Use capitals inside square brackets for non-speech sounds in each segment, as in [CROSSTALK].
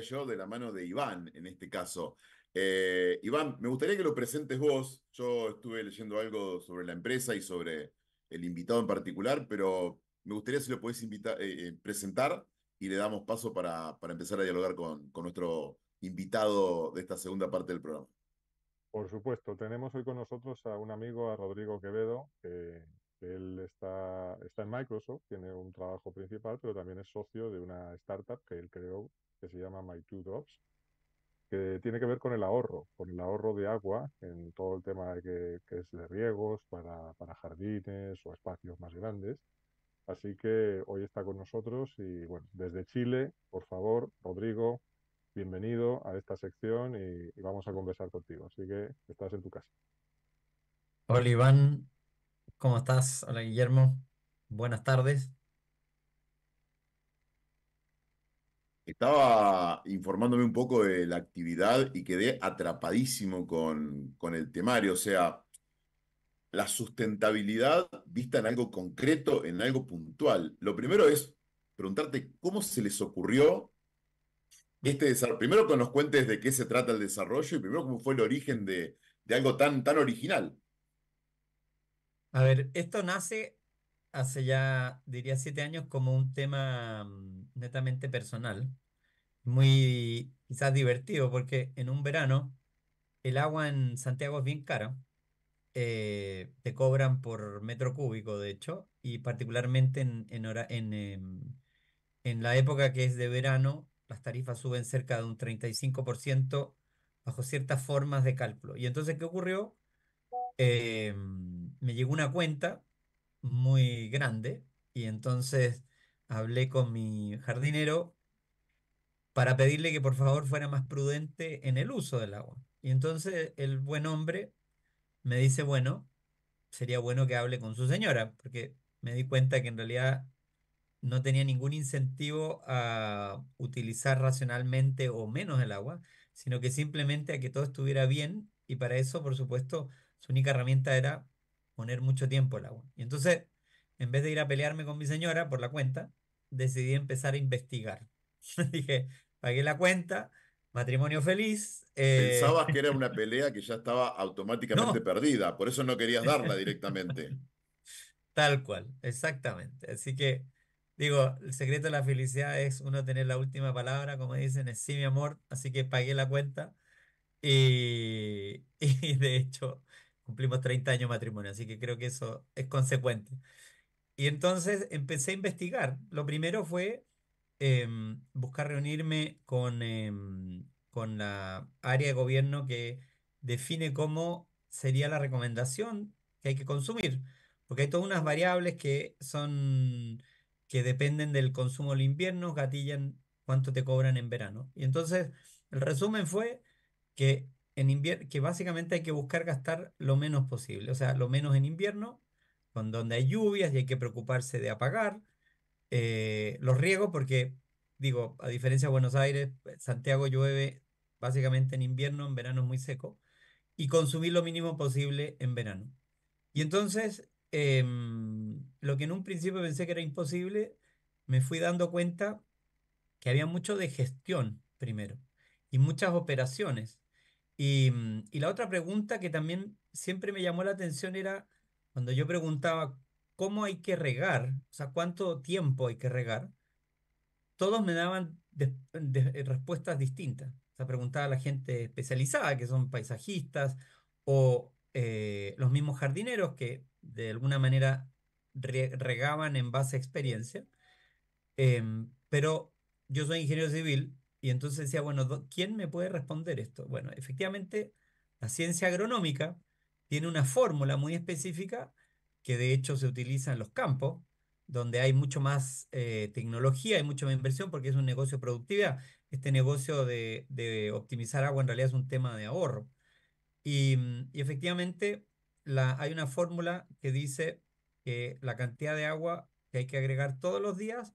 yo de la mano de Iván, en este caso. Eh, Iván, me gustaría que lo presentes vos. Yo estuve leyendo algo sobre la empresa y sobre el invitado en particular, pero me gustaría si lo podés eh, eh, presentar y le damos paso para, para empezar a dialogar con, con, nuestro invitado de esta segunda parte del programa. Por supuesto, tenemos hoy con nosotros a un amigo, a Rodrigo Quevedo, que, él está, está en Microsoft, tiene un trabajo principal, pero también es socio de una startup que él creó que se llama My Two Drops, que tiene que ver con el ahorro, con el ahorro de agua en todo el tema de que, es de riegos para, jardines o espacios más grandes. Así que hoy está con nosotros y bueno, desde Chile, por favor, Rodrigo, bienvenido a esta sección y, y vamos a conversar contigo. Así que estás en tu casa. Hola Iván, ¿cómo estás? Hola Guillermo, buenas tardes. Estaba informándome un poco de la actividad y quedé atrapadísimo con, con el temario, o sea, la sustentabilidad vista en algo concreto, en algo puntual. Lo primero es preguntarte cómo se les ocurrió este desarrollo. Primero que nos cuentes de qué se trata el desarrollo y primero cómo fue el origen de, algo tan, tan original. A ver, esto nace hace ya, diría, siete años como un tema mm, netamente personal, muy quizás divertido, porque en un verano el agua en Santiago es bien cara, eh, te cobran por metro cúbico, de hecho, y particularmente en, en, em, en, la época que es de verano, las tarifas suben cerca de un 35% bajo ciertas formas de cálculo. Y entonces, ¿qué ocurrió? Em, me llegó una cuenta muy grande y entonces hablé con mi jardinero para pedirle que por favor fuera más prudente en el uso del agua. Y entonces el buen hombre me dice, bueno, sería bueno que hable con su señora, porque me di cuenta que en realidad no tenía ningún incentivo a utilizar racionalmente o menos el agua, sino que simplemente a que todo estuviera bien y para eso, por supuesto, su única herramienta era poner mucho tiempo el agua. Y entonces, en vez de ir a pelearme con mi señora por la cuenta, decidí empezar a investigar. [LAUGHS] Dije, pagué la cuenta, matrimonio feliz. Eh, Pensabas que era [LAUGHS] una pelea que ya estaba automáticamente perdida, por eso no querías darla [LAUGHS] directamente. Tal cual, exactamente. Así que, digo, el secreto de la felicidad es uno tener la última palabra, como dicen, es sí, mi amor, así que pagué la cuenta. Y, y de hecho, Cumplimos 30 años de matrimonio, así que creo que eso es consecuente. Y entonces empecé a investigar. Lo primero fue em, buscar reunirme con, em, con la área de gobierno que define cómo sería la recomendación que hay que consumir, porque hay todas unas variables que son que dependen del consumo del invierno, gatillan cuánto te cobran en verano. Y entonces el resumen fue que que básicamente hay que buscar gastar lo menos posible, o sea, lo menos en invierno, con donde hay lluvias y hay que preocuparse de apagar eh, los riegos, porque digo, a diferencia de Buenos Aires, Santiago llueve básicamente en invierno, en verano es muy seco, y consumir lo mínimo posible en verano. Y entonces, em, lo que en un principio pensé que era imposible, me fui dando cuenta que había mucho de gestión primero y muchas operaciones Mm, y, la otra pregunta que también siempre me llamó la atención era cuando yo preguntaba cómo hay que regar, o sea, cuánto tiempo hay que regar, todos me daban eh, respuestas distintas. O sea, preguntaba a la gente especializada, que son paisajistas, o eh, los mismos jardineros que de alguna manera regaban en base a experiencia. Em, pero yo soy ingeniero civil y entonces decía, bueno, ¿quién me puede responder esto? Bueno, efectivamente, la ciencia agronómica tiene una fórmula muy específica que de hecho se utiliza en los campos, donde hay mucho más eh, tecnología hay mucho más inversión porque es un negocio de productividad. Este negocio de, optimizar agua en realidad es un tema de ahorro. Y, mm, efectivamente hay una fórmula que dice que la cantidad de agua que hay que agregar todos los días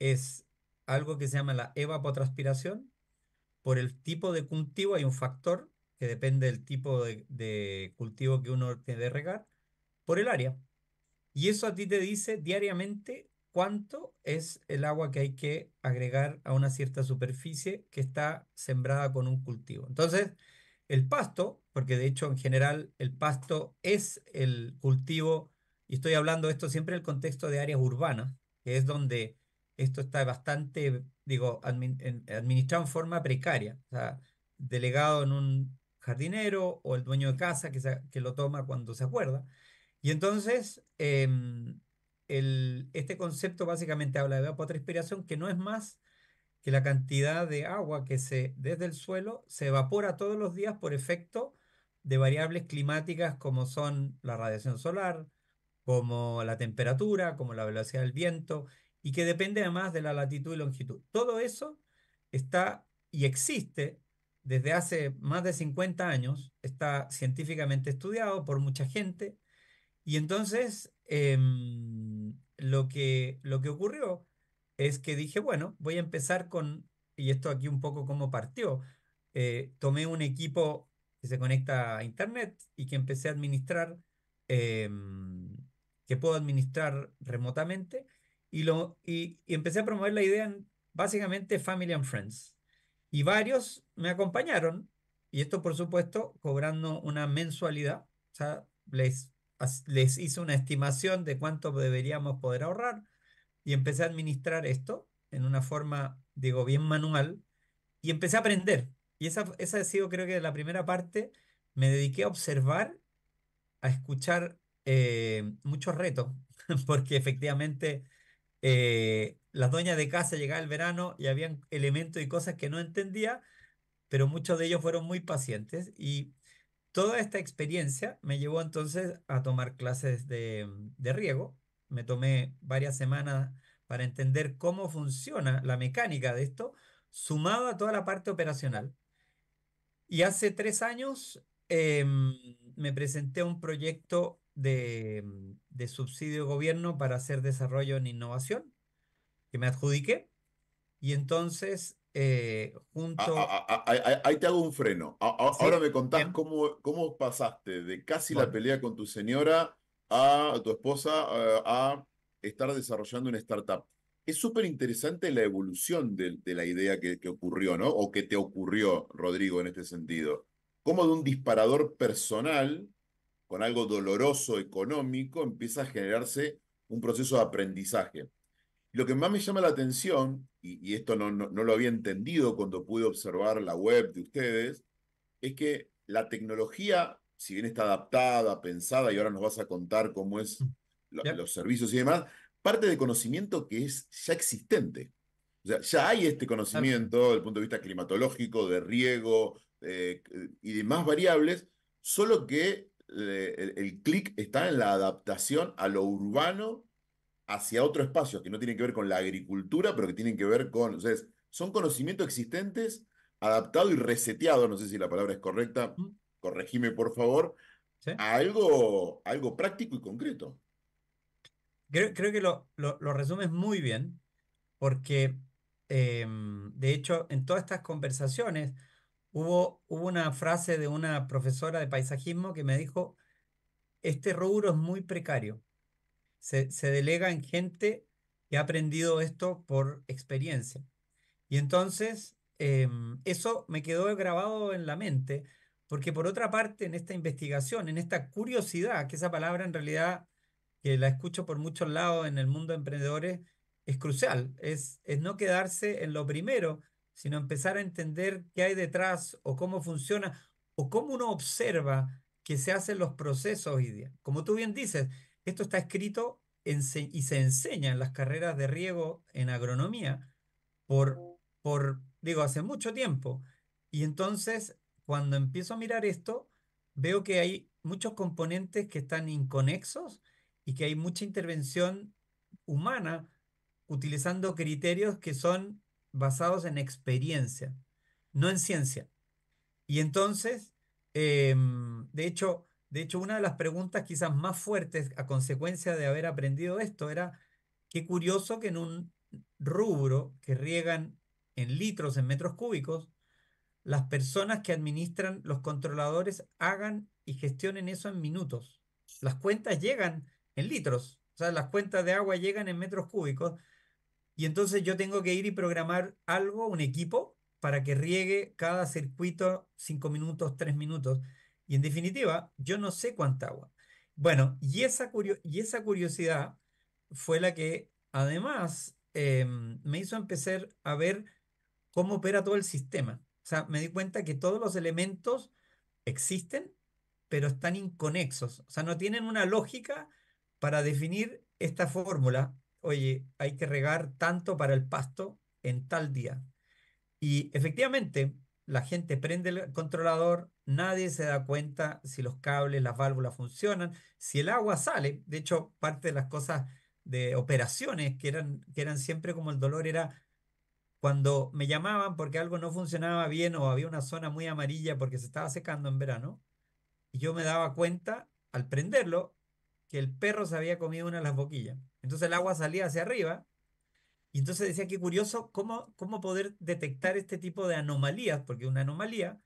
es algo que se llama la evapotranspiración. Por el tipo de cultivo hay un factor que depende del tipo de, cultivo que uno tiene de regar por el área. Y eso a ti te dice diariamente cuánto es el agua que hay que agregar a una cierta superficie que está sembrada con un cultivo. Entonces, el pasto, porque de hecho en general el pasto es el cultivo, y estoy hablando esto siempre en el contexto de áreas urbanas, que es donde esto está bastante, digo, administrado en forma precaria, sea, delegado en un jardinero o el dueño de casa que, que lo toma cuando se acuerda. Y entonces, em, este concepto básicamente habla de evapotranspiración, que no es más que la cantidad de agua que se, desde el suelo se evapora todos los días por efecto de variables climáticas como son la radiación solar, como la temperatura, como la velocidad del viento, y que depende además de la latitud y longitud. Todo eso está y existe desde hace más de 50 años, está científicamente estudiado por mucha gente, y entonces em, lo, que, lo que ocurrió es que dije, bueno, voy a empezar con, y esto aquí un poco cómo partió, eh, tomé un equipo que se conecta a Internet y que empecé a administrar, em, que puedo administrar remotamente, y, lo, y, empecé a promover la idea en básicamente Family and Friends. Y varios me acompañaron, y esto por supuesto cobrando una mensualidad, o sea, les, les hice una estimación de cuánto deberíamos poder ahorrar, y empecé a administrar esto en una forma, digo, bien manual, y empecé a aprender. Y esa, esa ha sido creo que la primera parte, me dediqué a observar, a escuchar eh, muchos retos, [LAUGHS] porque efectivamente eh, las dueñas de casa llegaba el verano y habían elementos y cosas que no entendía, pero muchos de ellos fueron muy pacientes y toda esta experiencia me llevó entonces a tomar clases de, de riego. Me tomé varias semanas para entender cómo funciona la mecánica de esto, sumado a toda la parte operacional. Y hace tres años em, me presenté un proyecto mm, de, subsidio de gobierno para hacer desarrollo en innovación, que me adjudiqué. Y entonces, eh, ah, junto... Ah, ah, ahí te hago un freno. ahora me contás ¿eh? cómo, cómo pasaste de casi la pelea con tu señora a tu esposa eh, a estar desarrollando una startup. Es súper interesante la evolución de, la idea que, que, ocurrió, ¿no? O que te ocurrió, Rodrigo, en este sentido como de un disparador personal, con algo doloroso económico, empieza a generarse un proceso de aprendizaje. Lo que más me llama la atención, y, esto no, no, lo había entendido cuando pude observar la web de ustedes, es que la tecnología, si bien está adaptada, pensada, y ahora nos vas a contar cómo es mm. los servicios y demás, parte de conocimiento que es ya existente. O sea, ya hay este conocimiento desde el punto de vista climatológico, de riego, eh, y demás variables, solo que eh, el, clic está en la adaptación a lo urbano hacia otro espacio, que no tiene que ver con la agricultura, pero que tienen que ver con, o son conocimientos existentes adaptado y reseteado, no sé si la palabra es correcta, corregime por favor, a algo, algo práctico y concreto. Creo, que lo, lo, resumes muy bien, porque em, de hecho en todas estas conversaciones Hubo, una frase de una profesora de paisajismo que me dijo, este rubro es muy precario. Se, delega en gente que ha aprendido esto por experiencia. Y entonces, em, eso me quedó grabado en la mente, porque por otra parte, en esta investigación, en esta curiosidad, que esa palabra en realidad, que la escucho por muchos lados en el mundo de emprendedores, es crucial, es, es no quedarse en lo primero, sino empezar a entender qué hay detrás o cómo funciona o cómo uno observa que se hacen los procesos hoy día. Como tú bien dices, esto está escrito y se enseña en las carreras de riego en agronomía por, por, digo, hace mucho tiempo. Y entonces, cuando empiezo a mirar esto, veo que hay muchos componentes que están inconexos y que hay mucha intervención humana utilizando criterios que son basados en experiencia, no en ciencia. Y entonces, em, de, hecho, de hecho, una de las preguntas quizás más fuertes a consecuencia de haber aprendido esto era, qué curioso que en un rubro que riegan en litros, en metros cúbicos, las personas que administran los controladores hagan y gestionen eso en minutos. Las cuentas llegan en litros, o sea, las cuentas de agua llegan en metros cúbicos, y entonces yo tengo que ir y programar algo, un equipo, para que riegue cada circuito cinco minutos, tres minutos. Y en definitiva, yo no sé cuánta agua. Bueno, y esa, y esa curiosidad fue la que además em, me hizo empezar a ver cómo opera todo el sistema. O sea, me di cuenta que todos los elementos existen, pero están inconexos. O sea, no tienen una lógica para definir esta fórmula oye, hay que regar tanto para el pasto en tal día. Y efectivamente, la gente prende el controlador, nadie se da cuenta si los cables, las válvulas funcionan, si el agua sale. De hecho, parte de las cosas de operaciones que eran, que eran siempre como el dolor era cuando me llamaban porque algo no funcionaba bien o había una zona muy amarilla porque se estaba secando en verano, y yo me daba cuenta al prenderlo que el perro se había comido una de las boquillas. Entonces el agua salía hacia arriba. Y entonces decía, qué curioso, ¿cómo, cómo poder detectar este tipo de anomalías? Porque una anomalía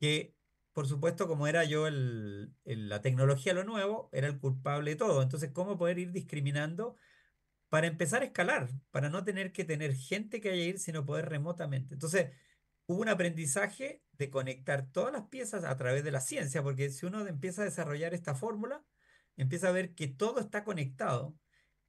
que, por supuesto, como era yo el, la tecnología, lo nuevo, era el culpable de todo. Entonces, ¿cómo poder ir discriminando para empezar a escalar, para no tener que tener gente que haya ir, sino poder remotamente? Entonces, hubo un aprendizaje de conectar todas las piezas a través de la ciencia, porque si uno empieza a desarrollar esta fórmula, empieza a ver que todo está conectado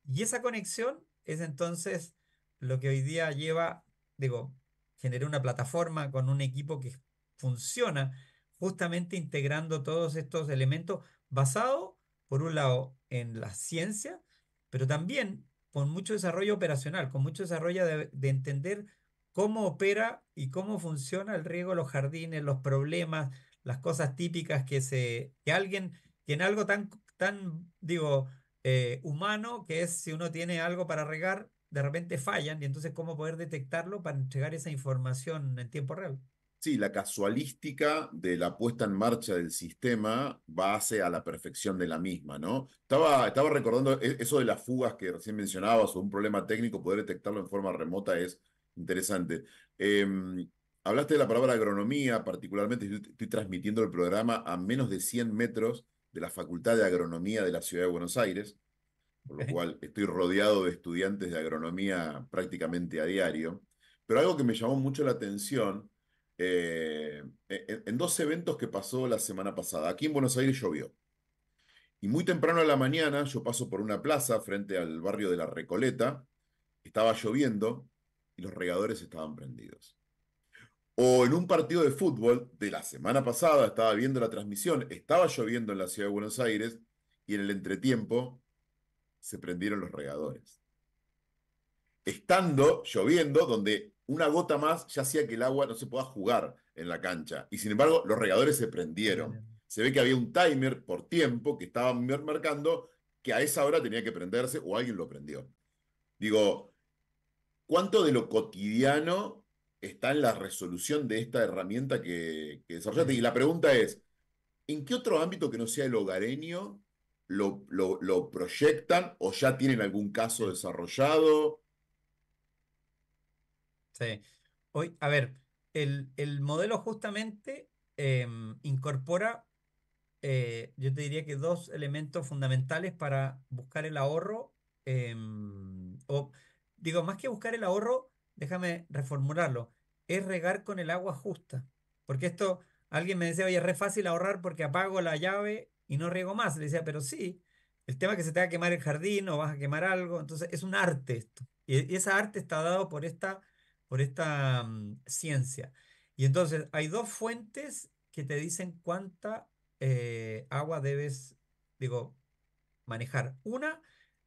y esa conexión es entonces lo que hoy día lleva, digo, generar una plataforma con un equipo que funciona justamente integrando todos estos elementos basado, por un lado, en la ciencia, pero también con mucho desarrollo operacional, con mucho desarrollo de, entender cómo opera y cómo funciona el riego los jardines, los problemas, las cosas típicas que se que alguien que en algo tan tan digo eh, humano, que es si uno tiene algo para regar, de repente fallan, y entonces cómo poder detectarlo para entregar esa información en tiempo real. Sí, la casualística de la puesta en marcha del sistema va a la perfección de la misma, ¿no? Estaba, estaba recordando e, eso de las fugas que recién mencionabas o un problema técnico, poder detectarlo en forma remota es interesante. Em, hablaste de la palabra agronomía, particularmente estoy transmitiendo el programa a menos de 100 metros de la Facultad de Agronomía de la Ciudad de Buenos Aires, por lo cual estoy rodeado de estudiantes de agronomía prácticamente a diario. Pero algo que me llamó mucho la atención, en, eh, e, e, en, dos eventos que pasó la semana pasada, aquí en Buenos Aires llovió. Y muy temprano a la mañana yo paso por una plaza frente al barrio de la Recoleta, estaba lloviendo y los regadores estaban prendidos. O en un partido de fútbol de la semana pasada, estaba viendo la transmisión, estaba lloviendo en la ciudad de Buenos Aires y en el entretiempo se prendieron los regadores. Estando lloviendo, donde una gota más ya hacía que el agua no se pueda jugar en la cancha. Y sin embargo, los regadores se prendieron. Se ve que había un timer por tiempo que estaba marcando que a esa hora tenía que prenderse o alguien lo prendió. Digo, ¿cuánto de lo cotidiano está en la resolución de esta herramienta que, desarrollaste. Y la pregunta es, ¿en qué otro ámbito que no sea el hogareño lo, lo, proyectan o ya tienen algún caso desarrollado? Sí. Hoy, a ver, el, modelo justamente em, incorpora, eh, yo te diría que dos elementos fundamentales para buscar el ahorro, em, o digo, más que buscar el ahorro, déjame reformularlo, es regar con el agua justa. Porque esto, alguien me decía, oye, es re fácil ahorrar porque apago la llave y no riego más. Le decía, pero sí, el tema es que se te va a quemar el jardín o vas a quemar algo. Entonces, es un arte esto. Y, esa arte está dado por esta, por esta mm, ciencia. Y entonces, hay dos fuentes que te dicen cuánta eh, agua debes, digo, manejar. Una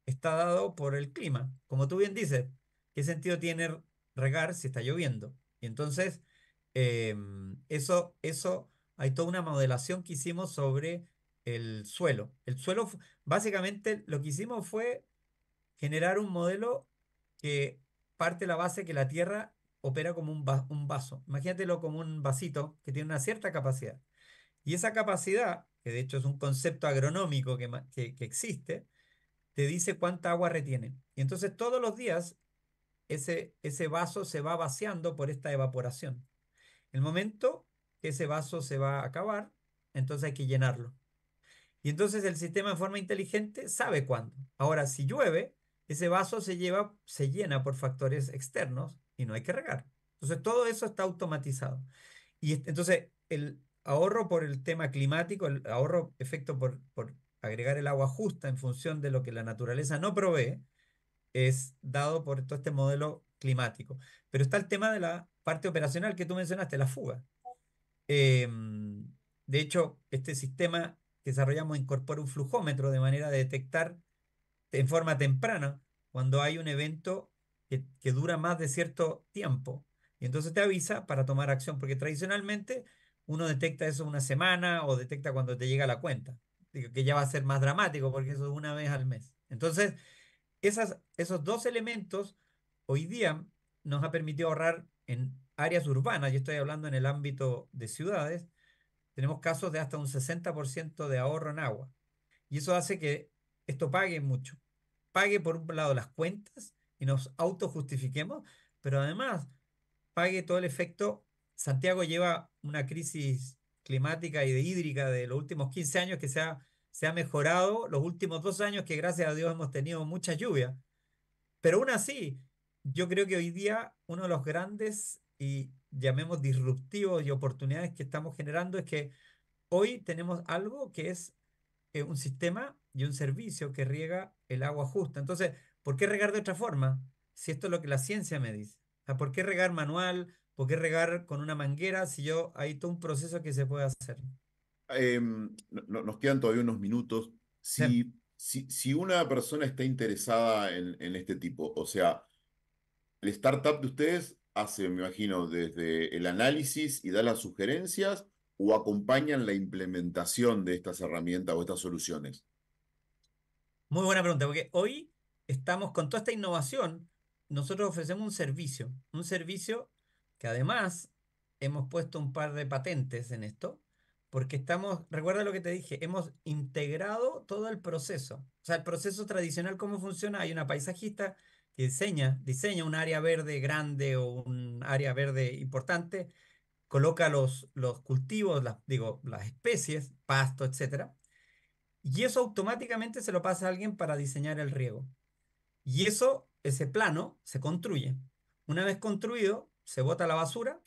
está dado por el clima. Como tú bien dices, ¿qué sentido tiene regar si está lloviendo? Y entonces, em, eso, eso, hay toda una modelación que hicimos sobre el suelo. El suelo, básicamente, lo que hicimos fue generar un modelo que parte la base que la Tierra opera como un, un vaso. Imagínatelo como un vasito que tiene una cierta capacidad. Y esa capacidad, que de hecho es un concepto agronómico que, que, que existe, te dice cuánta agua retiene. Y entonces todos los días ese, ese vaso se va vaciando por esta evaporación. El momento que ese vaso se va a acabar, entonces hay que llenarlo. Y entonces el sistema en forma inteligente sabe cuándo. Ahora, si llueve, ese vaso se, lleva, se llena por factores externos y no hay que regar. Entonces todo eso está automatizado. Y entonces el ahorro por el tema climático, el ahorro efecto por, por agregar el agua justa en función de lo que la naturaleza no provee, es dado por todo este modelo climático. Pero está el tema de la parte operacional que tú mencionaste, la fuga. Em, de hecho, este sistema que desarrollamos incorpora un flujómetro de manera de detectar en forma temprana cuando hay un evento que, que dura más de cierto tiempo. Y entonces te avisa para tomar acción, porque tradicionalmente uno detecta eso una semana o detecta cuando te llega la cuenta, que ya va a ser más dramático porque eso es una vez al mes. Entonces, esas, esos dos elementos hoy día nos ha permitido ahorrar en áreas urbanas, yo estoy hablando en el ámbito de ciudades, tenemos casos de hasta un 60% de ahorro en agua. Y eso hace que esto pague mucho. Pague por un lado las cuentas y nos autojustifiquemos, pero además pague todo el efecto. Santiago lleva una crisis climática y de hídrica de los últimos 15 años que se ha se ha mejorado los últimos dos años que gracias a Dios hemos tenido mucha lluvia. Pero aún así, yo creo que hoy día uno de los grandes y llamemos disruptivos y oportunidades que estamos generando es que hoy tenemos algo que es eh, un sistema y un servicio que riega el agua justa. Entonces, ¿por qué regar de otra forma? Si esto es lo que la ciencia me dice. O ¿por qué regar manual? ¿Por qué regar con una manguera si yo hay todo un proceso que se puede hacer? Em, nos quedan todavía unos minutos. Si, una persona está interesada en, en, este tipo, o sea, el startup de ustedes hace, me imagino, desde el análisis y da las sugerencias o acompañan la implementación de estas herramientas o estas soluciones. Muy buena pregunta, porque hoy estamos con toda esta innovación, nosotros ofrecemos un servicio, un servicio que además hemos puesto un par de patentes en esto, porque estamos, recuerda lo que te dije, hemos integrado todo el proceso. O sea, el proceso tradicional, ¿cómo funciona? Hay una paisajista que diseña, diseña un área verde grande o un área verde importante, coloca los, los cultivos, las, digo, las especies, pasto, etc. Y eso automáticamente se lo pasa a alguien para diseñar el riego. Y eso, ese plano, se construye. Una vez construido, se bota la basura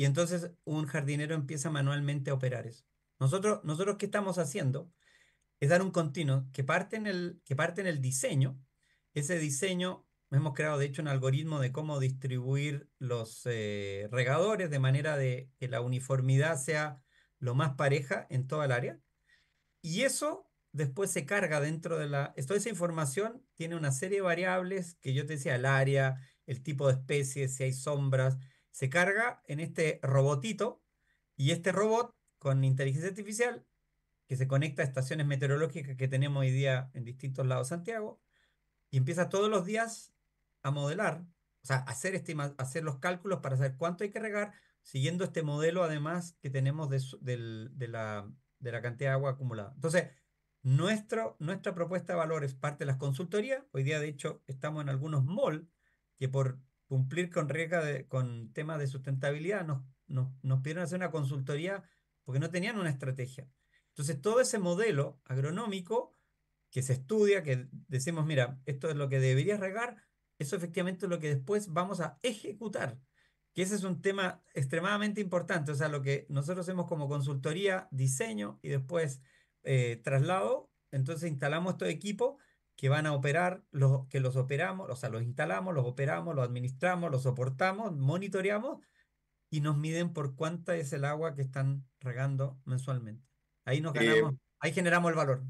y entonces un jardinero empieza manualmente a operar eso. Nosotros, nosotros ¿qué estamos haciendo? Es dar un continuo que parte, en el, que parte en el diseño. Ese diseño, hemos creado de hecho un algoritmo de cómo distribuir los eh, regadores de manera de que la uniformidad sea lo más pareja en toda el área. Y eso después se carga dentro de la... Toda esa información tiene una serie de variables que yo te decía, el área, el tipo de especies, si hay sombras, se carga en este robotito y este robot con inteligencia artificial que se conecta a estaciones meteorológicas que tenemos hoy día en distintos lados de Santiago y empieza todos los días a modelar, o sea, hacer, este hacer los cálculos para saber cuánto hay que regar, siguiendo este modelo además que tenemos de, la, de la, cantidad de agua acumulada. Entonces, nuestro, nuestra propuesta de valor es parte de las consultorías. Hoy día, de hecho, estamos en algunos malls que por cumplir con, con temas de sustentabilidad, nos, nos, nos pidieron hacer una consultoría porque no tenían una estrategia. Entonces, todo ese modelo agronómico que se estudia, que decimos, mira, esto es lo que deberías regar, eso efectivamente es lo que después vamos a ejecutar, que ese es un tema extremadamente importante. O sea, lo que nosotros hacemos como consultoría, diseño y después eh, traslado, entonces instalamos estos equipo, que van a operar, los, que los operamos, o sea, los instalamos, los operamos, los administramos, los soportamos, monitoreamos y nos miden por cuánta es el agua que están regando mensualmente. Ahí nos eh, ganamos, ahí generamos el valor.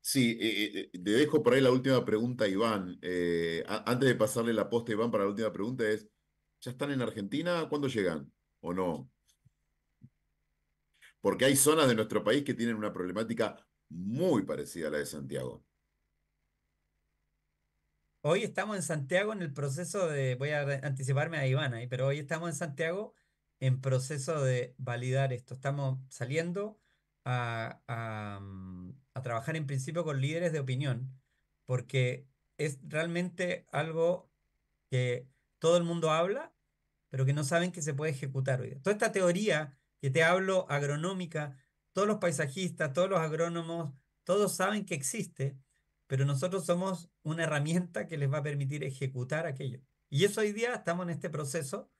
Sí, eh, eh, te dejo por ahí la última pregunta, Iván. antes de pasarle la posta, Iván, para la última pregunta es, ¿ya están en Argentina? ¿Cuándo llegan o no? Porque hay zonas de nuestro país que tienen una problemática muy parecida a la de Santiago. Hoy estamos en Santiago en el proceso de, voy a anticiparme a Ivana, pero hoy estamos en Santiago en proceso de validar esto. Estamos saliendo mm, a, trabajar en principio con líderes de opinión, porque es realmente algo que todo el mundo habla, pero que no saben que se puede ejecutar Toda esta teoría que te hablo agronómica, todos los paisajistas, todos los agrónomos, todos saben que existe, pero nosotros somos una herramienta que les va a permitir ejecutar aquello. Y eso hoy día estamos en este proceso.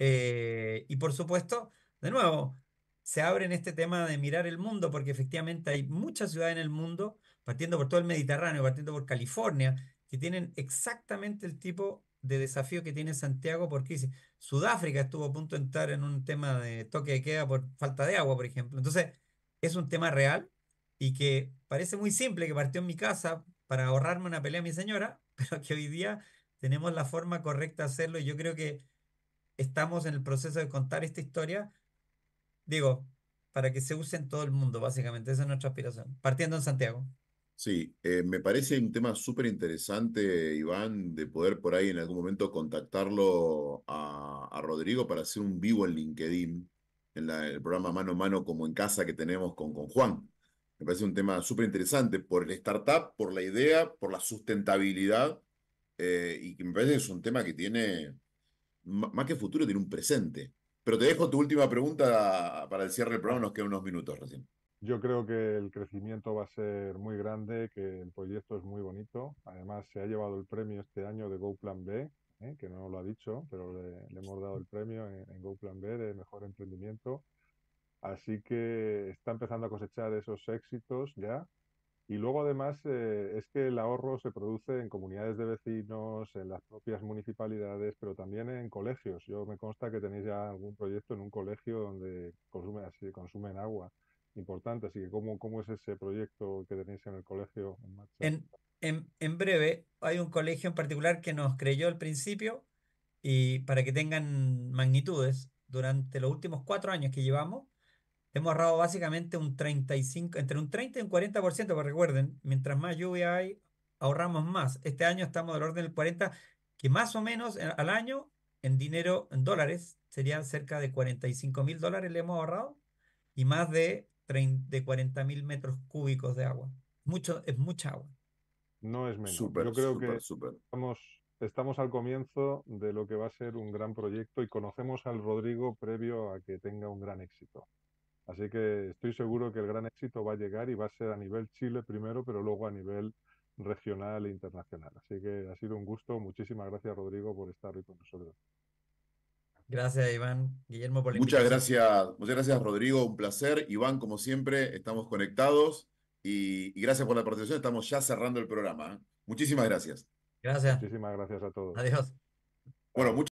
Eh, y por supuesto, de nuevo, se abre en este tema de mirar el mundo, porque efectivamente hay muchas ciudades en el mundo, partiendo por todo el Mediterráneo, partiendo por California, que tienen exactamente el tipo de desafío que tiene Santiago porque Sudáfrica estuvo a punto de entrar en un tema de toque de queda por falta de agua, por ejemplo. Entonces, es un tema real y que parece muy simple, que partió en mi casa, para ahorrarme una pelea a mi señora, [LAUGHS] pero que hoy día tenemos la forma correcta de hacerlo y yo creo que estamos en el proceso de contar esta historia, digo, para que se use en todo el mundo, básicamente. Esa es nuestra aspiración, partiendo en Santiago. Sí, eh, me parece un tema súper interesante, Iván, de poder por ahí en algún momento contactarlo a, Rodrigo para hacer un vivo en LinkedIn, en el programa Mano a Mano como en casa que tenemos con, con Juan. Me parece un tema súper interesante por el startup, por la idea, por la sustentabilidad, eh, y que me parece que es un tema que tiene, más que futuro, tiene un presente. Pero te dejo tu última pregunta para el cierre del programa, nos quedan unos minutos recién. Yo creo que el crecimiento va a ser muy grande, que el proyecto es muy bonito. Además, se ha llevado el premio este año de GoPlan B, eh, que no lo ha dicho, pero le, hemos dado el premio en, en GoPlan B de mejor emprendimiento. Así que está empezando a cosechar esos éxitos ya. Y luego además eh, es que el ahorro se produce en comunidades de vecinos, en las propias municipalidades, pero también en colegios. Yo me consta que tenéis ya algún proyecto en un colegio donde consume, así, consumen agua importante. Así que ¿cómo, ¿cómo es ese proyecto que tenéis en el colegio en breve, hay un colegio en particular que nos creyó al principio y para que tengan magnitudes, durante los últimos cuatro años que llevamos, hemos ahorrado básicamente un 35, entre un 30 y un 40%, porque pues recuerden, mientras más lluvia hay, ahorramos más. Este año estamos del orden del 40, que más o menos eh, al año, en dinero, en dólares, serían cerca de 45 mil dólares le hemos ahorrado y más de, 30, de 40 mil metros cúbicos de agua. Mucho, es mucha agua. No es menos. Yo creo que estamos al comienzo de lo que va a ser un gran proyecto y conocemos al Rodrigo previo a que tenga un gran éxito. Así que estoy seguro que el gran éxito va a llegar y va a ser a nivel Chile primero, pero luego a nivel regional e internacional. Así que ha sido un gusto. Muchísimas gracias, Rodrigo, por estar hoy con nosotros. Gracias, Iván. Guillermo, por la muchas gracias, muchas gracias, Rodrigo. Un placer. Iván, como siempre, estamos conectados y, gracias por la participación. Estamos ya cerrando el programa. ¿eh? Muchísimas gracias. Gracias. Muchísimas gracias a todos. Adiós. Bueno, muchas